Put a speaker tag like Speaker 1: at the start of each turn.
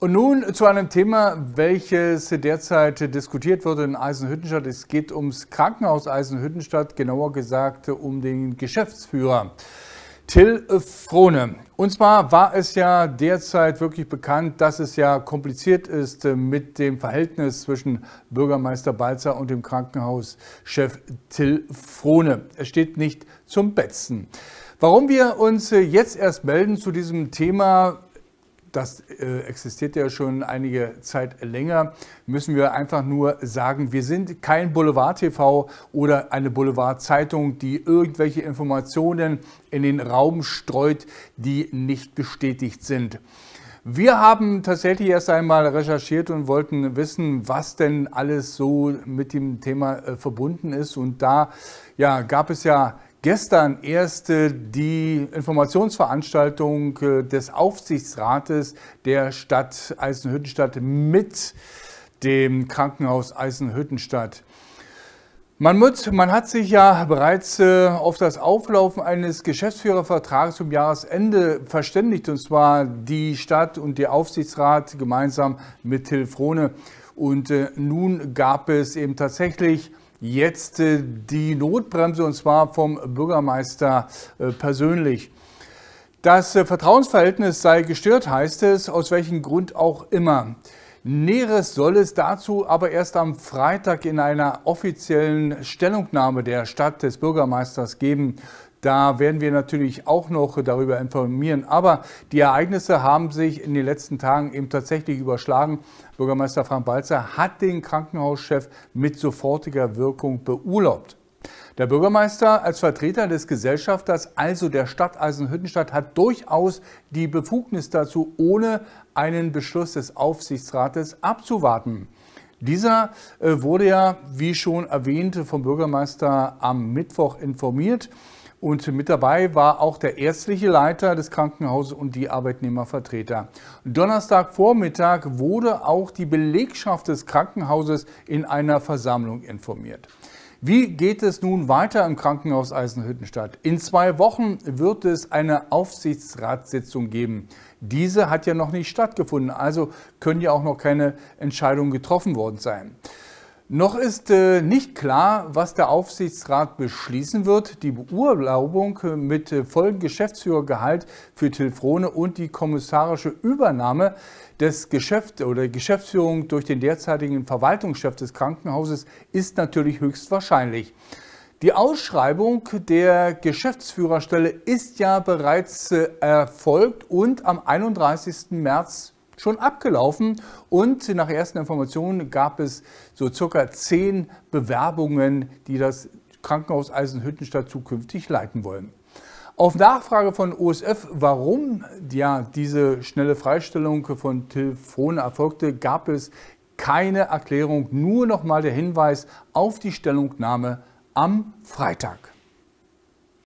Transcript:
Speaker 1: Und nun zu einem Thema, welches derzeit diskutiert wird in Eisenhüttenstadt. Es geht ums Krankenhaus Eisenhüttenstadt, genauer gesagt um den Geschäftsführer. Till Frone. Und zwar war es ja derzeit wirklich bekannt, dass es ja kompliziert ist mit dem Verhältnis zwischen Bürgermeister Balzer und dem Krankenhauschef Till Frone. Es steht nicht zum Betzen. Warum wir uns jetzt erst melden zu diesem Thema, das äh, existiert ja schon einige Zeit länger, müssen wir einfach nur sagen, wir sind kein Boulevard-TV oder eine Boulevard-Zeitung, die irgendwelche Informationen in den Raum streut, die nicht bestätigt sind. Wir haben tatsächlich erst einmal recherchiert und wollten wissen, was denn alles so mit dem Thema äh, verbunden ist. Und da ja, gab es ja Gestern erst die Informationsveranstaltung äh, des Aufsichtsrates der Stadt Eisenhüttenstadt mit dem Krankenhaus Eisenhüttenstadt. Man, muss, man hat sich ja bereits äh, auf das Auflaufen eines Geschäftsführervertrags zum Jahresende verständigt, und zwar die Stadt und der Aufsichtsrat gemeinsam mit Hilfrone. Und äh, nun gab es eben tatsächlich jetzt äh, die Notbremse und zwar vom Bürgermeister äh, persönlich. Das äh, Vertrauensverhältnis sei gestört, heißt es, aus welchem Grund auch immer. Näheres soll es dazu aber erst am Freitag in einer offiziellen Stellungnahme der Stadt des Bürgermeisters geben. Da werden wir natürlich auch noch darüber informieren. Aber die Ereignisse haben sich in den letzten Tagen eben tatsächlich überschlagen. Bürgermeister Frank Balzer hat den Krankenhauschef mit sofortiger Wirkung beurlaubt. Der Bürgermeister als Vertreter des Gesellschafters, also der Stadt Eisenhüttenstadt, hat durchaus die Befugnis dazu, ohne einen Beschluss des Aufsichtsrates abzuwarten. Dieser äh, wurde ja, wie schon erwähnt, vom Bürgermeister am Mittwoch informiert. Und mit dabei war auch der ärztliche Leiter des Krankenhauses und die Arbeitnehmervertreter. Donnerstagvormittag wurde auch die Belegschaft des Krankenhauses in einer Versammlung informiert. Wie geht es nun weiter im Krankenhaus Eisenhüttenstadt? In zwei Wochen wird es eine Aufsichtsratssitzung geben. Diese hat ja noch nicht stattgefunden, also können ja auch noch keine Entscheidungen getroffen worden sein. Noch ist äh, nicht klar, was der Aufsichtsrat beschließen wird. Die Beurlaubung äh, mit äh, vollem Geschäftsführergehalt für Tilfrone und die kommissarische Übernahme des Geschäft oder Geschäftsführung durch den derzeitigen Verwaltungschef des Krankenhauses ist natürlich höchstwahrscheinlich. Die Ausschreibung der Geschäftsführerstelle ist ja bereits äh, erfolgt und am 31. März schon abgelaufen. Und nach ersten Informationen gab es so circa zehn Bewerbungen, die das Krankenhaus Eisenhüttenstadt zukünftig leiten wollen. Auf Nachfrage von OSF, warum ja diese schnelle Freistellung von Till erfolgte, gab es keine Erklärung, nur nochmal der Hinweis auf die Stellungnahme am Freitag.